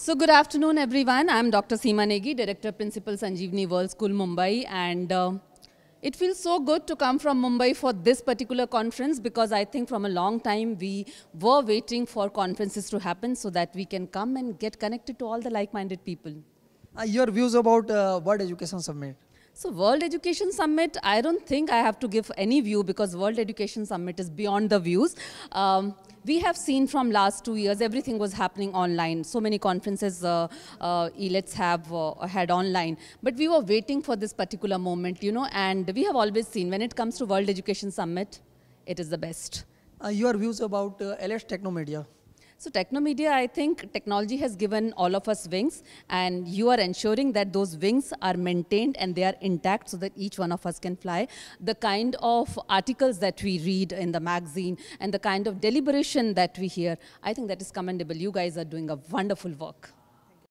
So good afternoon, everyone. I'm Dr. Seema Negi, Director Principal Sanjeevni World School, Mumbai. And uh, it feels so good to come from Mumbai for this particular conference because I think from a long time we were waiting for conferences to happen so that we can come and get connected to all the like-minded people. Uh, your views about uh, World Education Summit? So World Education Summit, I don't think I have to give any view because World Education Summit is beyond the views. Um, we have seen from last two years, everything was happening online. So many conferences uh, uh, ELETs have uh, had online. But we were waiting for this particular moment, you know, and we have always seen when it comes to World Education Summit, it is the best. Uh, your views about uh, LS Technomedia? So Technomedia, I think technology has given all of us wings and you are ensuring that those wings are maintained and they are intact so that each one of us can fly. The kind of articles that we read in the magazine and the kind of deliberation that we hear, I think that is commendable. You guys are doing a wonderful work.